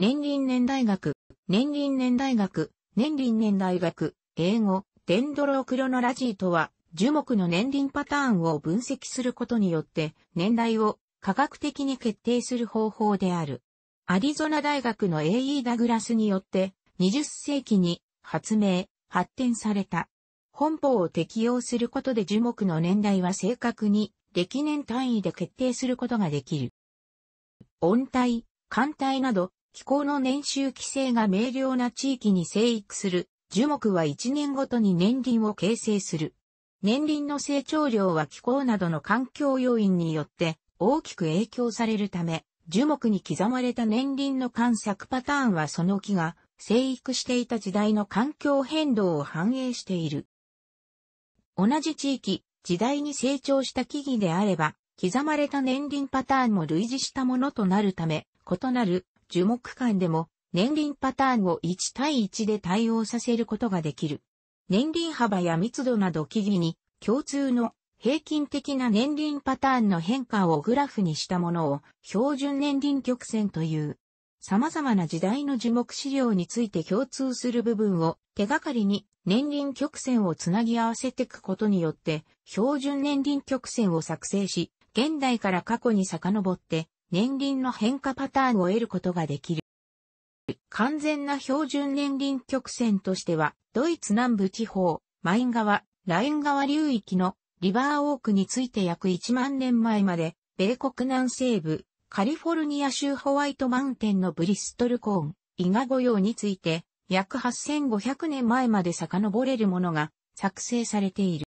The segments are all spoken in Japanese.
年輪年代学、年輪年代学、年輪年代学、英語、デンドロクロノラジーとは、樹木の年輪パターンを分析することによって、年代を科学的に決定する方法である。アリゾナ大学の A.E. ダグラスによって、20世紀に発明、発展された。本法を適用することで樹木の年代は正確に歴年単位で決定することができる。温帯、寒帯など気候の年収規制が明瞭な地域に生育する樹木は1年ごとに年輪を形成する。年輪の成長量は気候などの環境要因によって大きく影響されるため、樹木に刻まれた年輪の観作パターンはその木が生育していた時代の環境変動を反映している。同じ地域、時代に成長した木々であれば、刻まれた年輪パターンも類似したものとなるため、異なる樹木間でも年輪パターンを1対1で対応させることができる。年輪幅や密度など木々に共通の平均的な年輪パターンの変化をグラフにしたものを標準年輪曲線という。様々な時代の樹木資料について共通する部分を手がかりに年輪曲線をつなぎ合わせていくことによって標準年輪曲線を作成し、現代から過去に遡って年輪の変化パターンを得ることができる。完全な標準年輪曲線としては、ドイツ南部地方、マイン川、ライン川流域のリバーウォークについて約1万年前まで、米国南西部、カリフォルニア州ホワイトマウンテンのブリストルコーン、伊賀ゴ用について、約8500年前まで遡れるものが作成されている。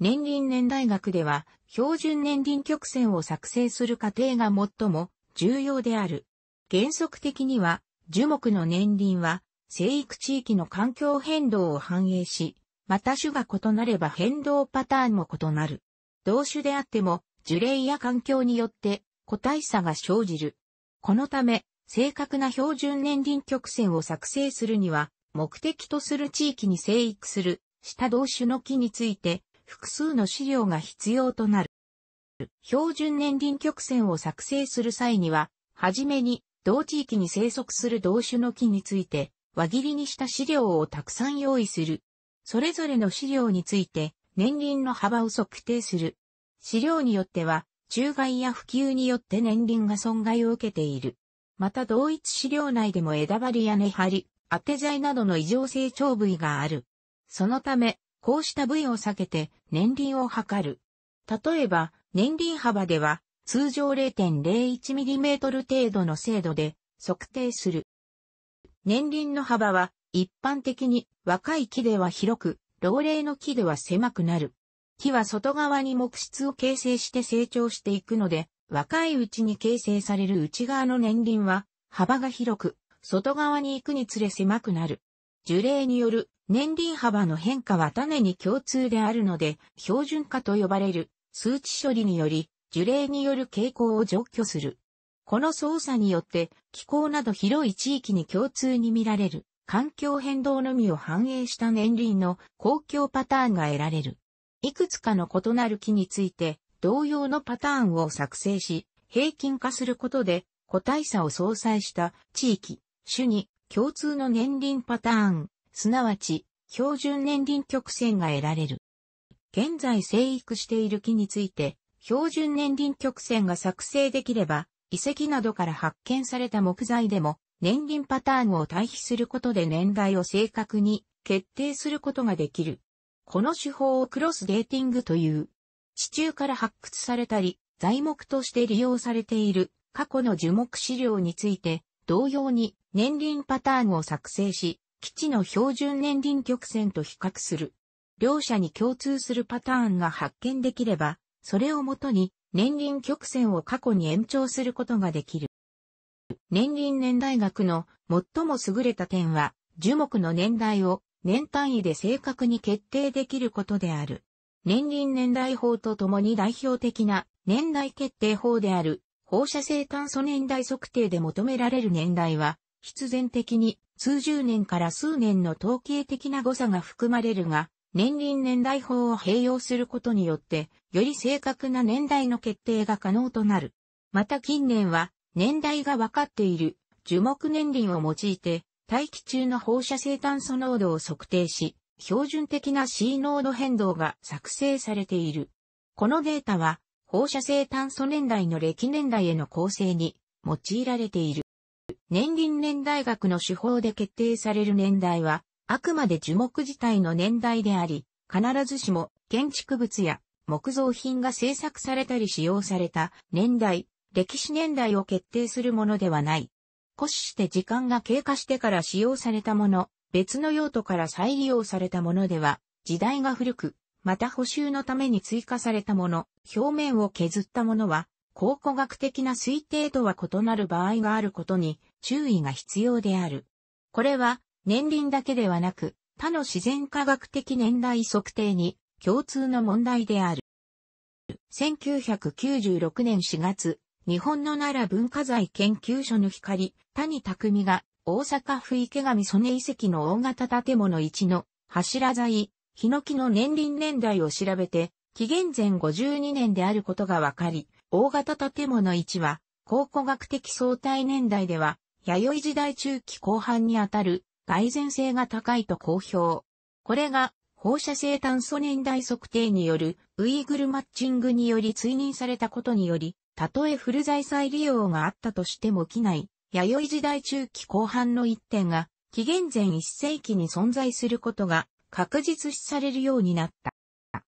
年輪年大学では、標準年輪曲線を作成する過程が最も重要である。原則的には、樹木の年輪は、生育地域の環境変動を反映し、また種が異なれば変動パターンも異なる。同種であっても、樹齢や環境によって個体差が生じる。このため、正確な標準年輪曲線を作成するには、目的とする地域に生育する、下同種の木について、複数の資料が必要となる。標準年輪曲線を作成する際には、はじめに同地域に生息する同種の木について、輪切りにした資料をたくさん用意する。それぞれの資料について、年輪の幅を測定する。資料によっては、中外や普及によって年輪が損害を受けている。また同一資料内でも枝張りや根張り、当て材などの異常性長部位がある。そのため、こうした部位を避けて年輪を測る。例えば、年輪幅では、通常 0.01mm 程度の精度で測定する。年輪の幅は一般的に若い木では広く、老齢の木では狭くなる。木は外側に木質を形成して成長していくので、若いうちに形成される内側の年輪は幅が広く、外側に行くにつれ狭くなる。樹齢による年輪幅の変化は種に共通であるので、標準化と呼ばれる数値処理により、樹齢による傾向を除去する。この操作によって、気候など広い地域に共通に見られる、環境変動のみを反映した年輪の公共パターンが得られる。いくつかの異なる木について、同様のパターンを作成し、平均化することで、個体差を相殺した地域、種に共通の年輪パターン、すなわち、標準年輪曲線が得られる。現在生育している木について、標準年輪曲線が作成できれば、遺跡などから発見された木材でも、年輪パターンを対比することで年代を正確に決定することができる。この手法をクロスデーティングという、地中から発掘されたり、材木として利用されている過去の樹木資料について、同様に年輪パターンを作成し、基地の標準年輪曲線と比較する。両者に共通するパターンが発見できれば、それをもとに年輪曲線を過去に延長することができる。年輪年代学の最も優れた点は、樹木の年代を年単位で正確に決定できることである。年輪年代法とともに代表的な年代決定法である放射性炭素年代測定で求められる年代は必然的に数十年から数年の統計的な誤差が含まれるが、年輪年代法を併用することによって、より正確な年代の決定が可能となる。また近年は、年代が分かっている樹木年輪を用いて、大気中の放射性炭素濃度を測定し、標準的な C 濃度変動が作成されている。このデータは、放射性炭素年代の歴年代への構成に用いられている。年輪年代学の手法で決定される年代は、あくまで樹木自体の年代であり、必ずしも建築物や木造品が制作されたり使用された年代、歴史年代を決定するものではない。固視して時間が経過してから使用されたもの、別の用途から再利用されたものでは、時代が古く、また補修のために追加されたもの、表面を削ったものは、考古学的な推定とは異なる場合があることに注意が必要である。これは年輪だけではなく他の自然科学的年代測定に共通の問題である。1996年4月、日本の奈良文化財研究所の光、谷匠が大阪府池上曽根遺跡の大型建物1の柱材、ヒノキの年輪年代を調べて、紀元前52年であることが分かり、大型建物1は、考古学的相対年代では、弥生時代中期後半にあたる、外然性が高いと公表。これが、放射性炭素年代測定による、ウイグルマッチングにより追認されたことにより、たとえ古材産利用があったとしても機内、弥生時代中期後半の一点が、紀元前1世紀に存在することが確実視されるようになった。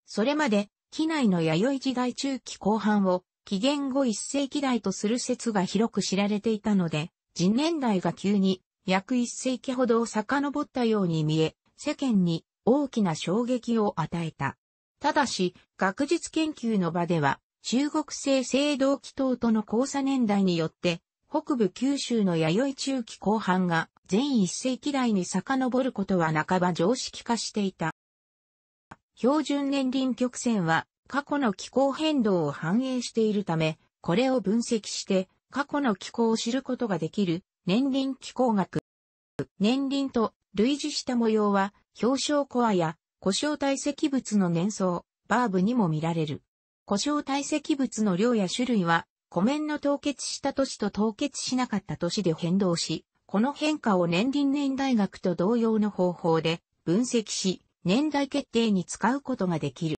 それまで、機内の弥生時代中期後半を紀元後一世紀代とする説が広く知られていたので、人年代が急に約一世紀ほどを遡ったように見え、世間に大きな衝撃を与えた。ただし、学術研究の場では、中国製青銅器等との交差年代によって、北部九州の弥生中期後半が全一世紀代に遡ることは半ば常識化していた。標準年輪曲線は過去の気候変動を反映しているため、これを分析して過去の気候を知ることができる年輪気候学。年輪と類似した模様は氷床コアや故障堆積物の年層、バーブにも見られる。故障堆積物の量や種類は湖面の凍結した年と凍結しなかった年で変動し、この変化を年輪年代学と同様の方法で分析し、年代決定に使うことができる。